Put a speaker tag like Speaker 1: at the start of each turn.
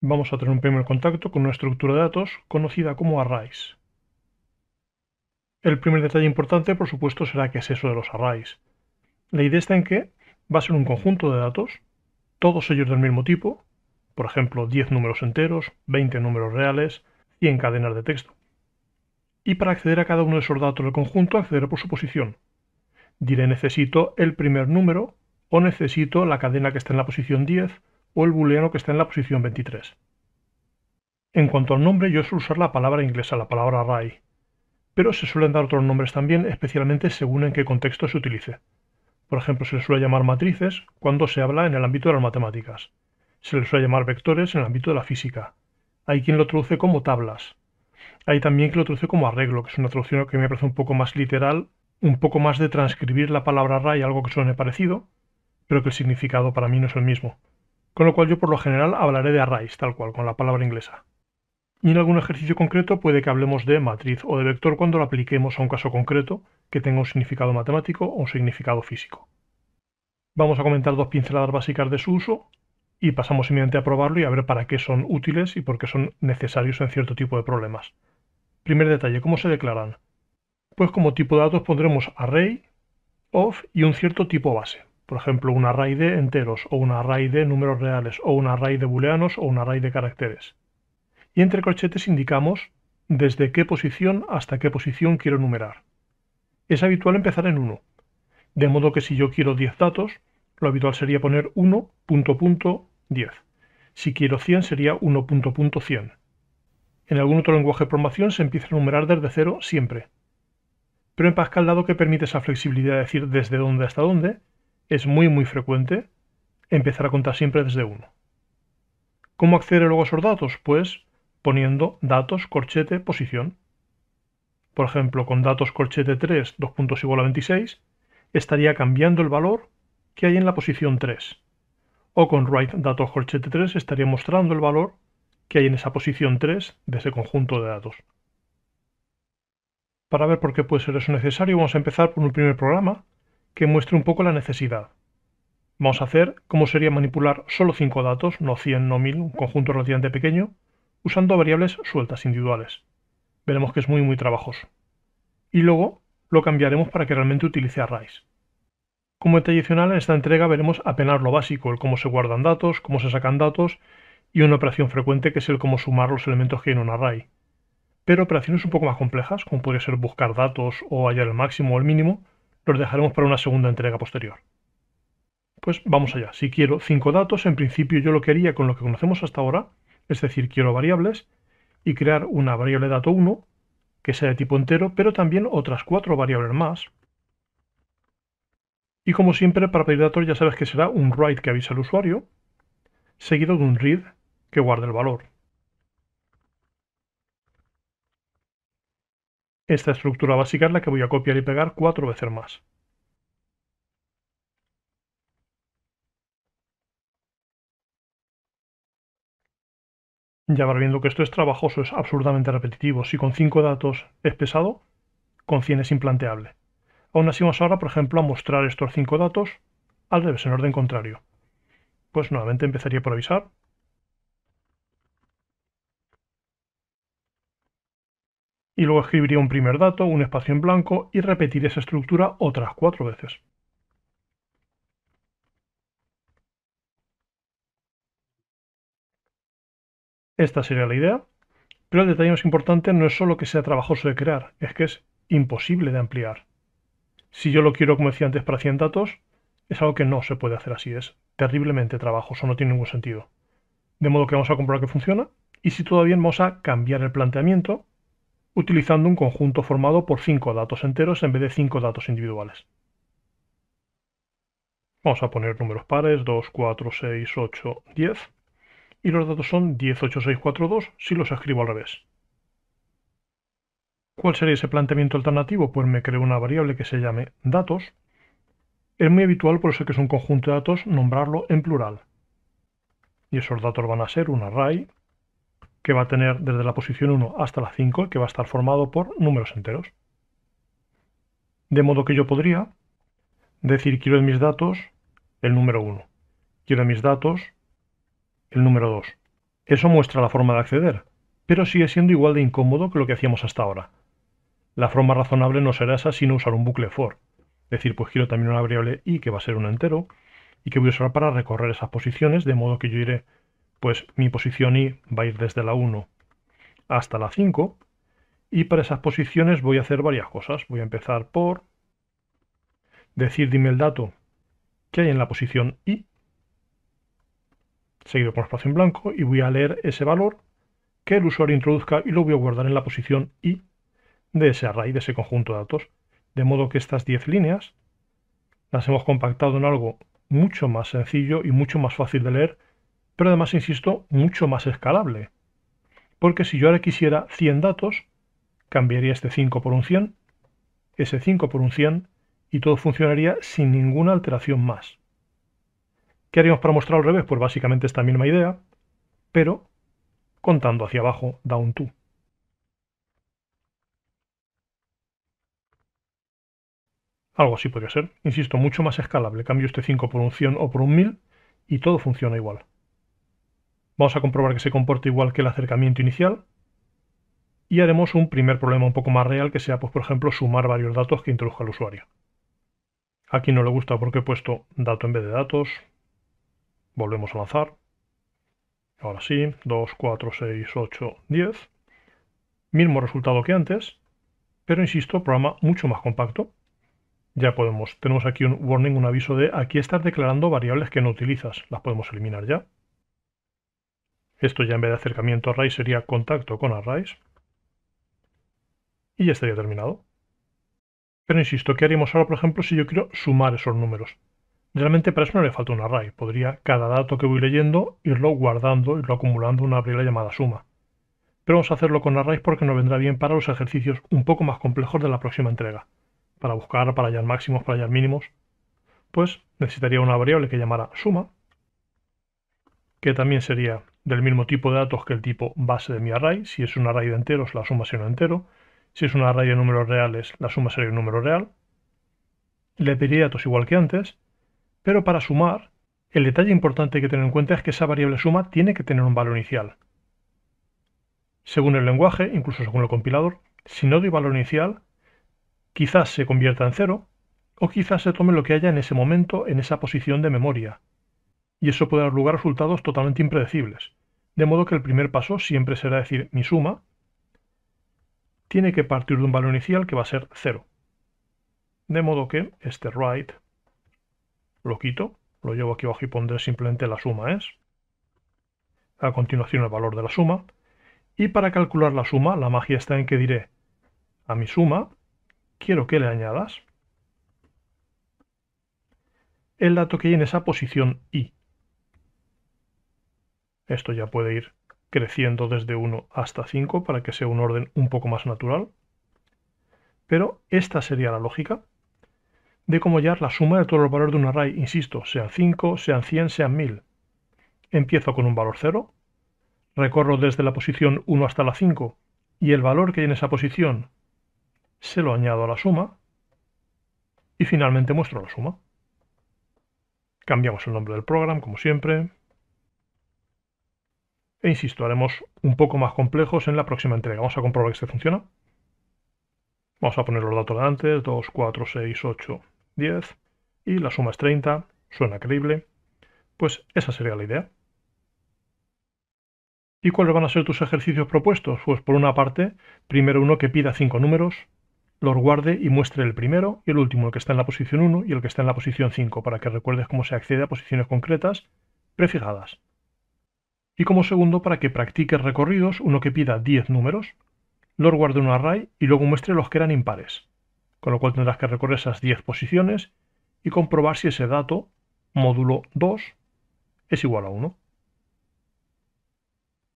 Speaker 1: Vamos a tener un primer contacto con una estructura de datos conocida como arrays. El primer detalle importante, por supuesto, será qué es eso de los arrays. La idea está en que va a ser un conjunto de datos, todos ellos del mismo tipo, por ejemplo, 10 números enteros, 20 números reales, 100 cadenas de texto. Y para acceder a cada uno de esos datos del conjunto, accederé por su posición. Diré necesito el primer número o necesito la cadena que está en la posición 10 o el booleano que está en la posición 23. En cuanto al nombre, yo suelo usar la palabra inglesa, la palabra array, pero se suelen dar otros nombres también, especialmente según en qué contexto se utilice. Por ejemplo, se le suele llamar matrices cuando se habla en el ámbito de las matemáticas. Se le suele llamar vectores en el ámbito de la física. Hay quien lo traduce como tablas. Hay también quien lo traduce como arreglo, que es una traducción que me parece un poco más literal, un poco más de transcribir la palabra array, algo que suene parecido, pero que el significado para mí no es el mismo con lo cual yo por lo general hablaré de arrays, tal cual, con la palabra inglesa. Y en algún ejercicio concreto puede que hablemos de matriz o de vector cuando lo apliquemos a un caso concreto que tenga un significado matemático o un significado físico. Vamos a comentar dos pinceladas básicas de su uso y pasamos simplemente a probarlo y a ver para qué son útiles y por qué son necesarios en cierto tipo de problemas. Primer detalle, ¿cómo se declaran? Pues como tipo de datos pondremos array, of y un cierto tipo base por ejemplo un array de enteros o un array de números reales o un array de booleanos o un array de caracteres. Y entre corchetes indicamos desde qué posición hasta qué posición quiero numerar. Es habitual empezar en 1, de modo que si yo quiero 10 datos, lo habitual sería poner 1.10 Si quiero 100 sería 1.100 En algún otro lenguaje de programación se empieza a numerar desde cero siempre. Pero en Pascal, dado que permite esa flexibilidad de decir desde dónde hasta dónde, es muy muy frecuente empezar a contar siempre desde 1. ¿Cómo acceder luego a esos datos? Pues poniendo datos, corchete, posición. Por ejemplo, con datos corchete 3, 2 puntos igual a 26, estaría cambiando el valor que hay en la posición 3. O con write datos corchete 3 estaría mostrando el valor que hay en esa posición 3 de ese conjunto de datos. Para ver por qué puede ser eso necesario, vamos a empezar por un primer programa que muestre un poco la necesidad. Vamos a hacer cómo sería manipular solo 5 datos, no 100, no 1000, un conjunto relativamente pequeño, usando variables sueltas individuales. Veremos que es muy muy trabajoso. Y luego lo cambiaremos para que realmente utilice arrays. Como detalle adicional, en esta entrega veremos apenas lo básico, el cómo se guardan datos, cómo se sacan datos y una operación frecuente que es el cómo sumar los elementos que hay en un array. Pero operaciones un poco más complejas, como podría ser buscar datos o hallar el máximo o el mínimo, los dejaremos para una segunda entrega posterior. Pues vamos allá. Si quiero cinco datos, en principio yo lo quería con lo que conocemos hasta ahora, es decir, quiero variables y crear una variable dato 1 que sea de tipo entero, pero también otras cuatro variables más. Y como siempre, para pedir datos ya sabes que será un write que avisa al usuario, seguido de un read que guarde el valor. Esta estructura básica es la que voy a copiar y pegar cuatro veces más. Ya va viendo que esto es trabajoso, es absurdamente repetitivo. Si con cinco datos es pesado, con 100 es implanteable. Aún así vamos ahora, por ejemplo, a mostrar estos cinco datos al revés, en orden contrario. Pues nuevamente empezaría por avisar. y luego escribiría un primer dato, un espacio en blanco y repetir esa estructura otras cuatro veces. Esta sería la idea, pero el detalle más importante no es solo que sea trabajoso de crear, es que es imposible de ampliar. Si yo lo quiero, como decía antes, para 100 datos, es algo que no se puede hacer así, es terriblemente trabajoso, no tiene ningún sentido. De modo que vamos a comprobar que funciona, y si todavía vamos a cambiar el planteamiento utilizando un conjunto formado por 5 datos enteros en vez de 5 datos individuales. Vamos a poner números pares, 2, 4, 6, 8, 10. Y los datos son 10, 8, 6, 4, 2 si los escribo al revés. ¿Cuál sería ese planteamiento alternativo? Pues me creo una variable que se llame datos. Es muy habitual, por eso que es un conjunto de datos, nombrarlo en plural. Y esos datos van a ser un array que va a tener desde la posición 1 hasta la 5, que va a estar formado por números enteros. De modo que yo podría decir quiero en mis datos el número 1, quiero en mis datos el número 2. Eso muestra la forma de acceder, pero sigue siendo igual de incómodo que lo que hacíamos hasta ahora. La forma razonable no será esa sino usar un bucle for, decir pues quiero también una variable y que va a ser un entero y que voy a usar para recorrer esas posiciones, de modo que yo iré pues mi posición I va a ir desde la 1 hasta la 5 y para esas posiciones voy a hacer varias cosas. Voy a empezar por decir dime el dato que hay en la posición I, seguido por un espacio en blanco, y voy a leer ese valor que el usuario introduzca y lo voy a guardar en la posición I de ese array, de ese conjunto de datos. De modo que estas 10 líneas las hemos compactado en algo mucho más sencillo y mucho más fácil de leer pero además, insisto, mucho más escalable. Porque si yo ahora quisiera 100 datos, cambiaría este 5 por un 100, ese 5 por un 100, y todo funcionaría sin ninguna alteración más. ¿Qué haríamos para mostrar al revés? Pues básicamente esta misma idea, pero contando hacia abajo down to. Algo así podría ser. Insisto, mucho más escalable. Cambio este 5 por un 100 o por un 1000 y todo funciona igual. Vamos a comprobar que se comporta igual que el acercamiento inicial. Y haremos un primer problema un poco más real que sea, pues, por ejemplo, sumar varios datos que introduzca el usuario. Aquí no le gusta porque he puesto dato en vez de datos. Volvemos a lanzar. Ahora sí, 2, 4, 6, 8, 10. Mismo resultado que antes, pero insisto, programa mucho más compacto. Ya podemos, tenemos aquí un warning, un aviso de aquí estás declarando variables que no utilizas, las podemos eliminar ya. Esto ya en vez de acercamiento a raíz sería contacto con arrays. Y ya estaría terminado. Pero insisto, ¿qué haríamos ahora, por ejemplo, si yo quiero sumar esos números? Realmente para eso no le falta un array. Podría cada dato que voy leyendo irlo guardando, irlo acumulando en una variable llamada suma. Pero vamos a hacerlo con arrays porque nos vendrá bien para los ejercicios un poco más complejos de la próxima entrega. Para buscar, para hallar máximos, para hallar mínimos. Pues necesitaría una variable que llamara suma, que también sería del mismo tipo de datos que el tipo base de mi array. Si es un array de enteros, la suma será un entero. Si es un array de números reales, la suma sería un número real. Le pediría datos igual que antes, pero para sumar, el detalle importante que tener en cuenta es que esa variable suma tiene que tener un valor inicial. Según el lenguaje, incluso según el compilador, si no doy valor inicial, quizás se convierta en cero, o quizás se tome lo que haya en ese momento en esa posición de memoria, y eso puede dar lugar a resultados totalmente impredecibles. De modo que el primer paso siempre será decir mi suma tiene que partir de un valor inicial que va a ser 0. De modo que este write lo quito, lo llevo aquí abajo y pondré simplemente la suma es. A continuación el valor de la suma. Y para calcular la suma, la magia está en que diré a mi suma quiero que le añadas el dato que hay en esa posición i. Esto ya puede ir creciendo desde 1 hasta 5 para que sea un orden un poco más natural. Pero esta sería la lógica de cómo hallar la suma de todos los valores de un array, insisto, sean 5, sean 100, sean 1000. Empiezo con un valor 0, recorro desde la posición 1 hasta la 5 y el valor que hay en esa posición se lo añado a la suma y finalmente muestro la suma. Cambiamos el nombre del programa, como siempre, e insisto, haremos un poco más complejos en la próxima entrega. Vamos a comprobar que este funciona. Vamos a poner los datos de antes, 2, 4, 6, 8, 10. Y la suma es 30, suena creíble. Pues esa sería la idea. ¿Y cuáles van a ser tus ejercicios propuestos? Pues por una parte, primero uno que pida cinco números, los guarde y muestre el primero y el último, el que está en la posición 1 y el que está en la posición 5, para que recuerdes cómo se accede a posiciones concretas prefijadas y como segundo para que practique recorridos uno que pida 10 números, los guarde en un array y luego muestre los que eran impares, con lo cual tendrás que recorrer esas 10 posiciones y comprobar si ese dato, módulo 2, es igual a 1.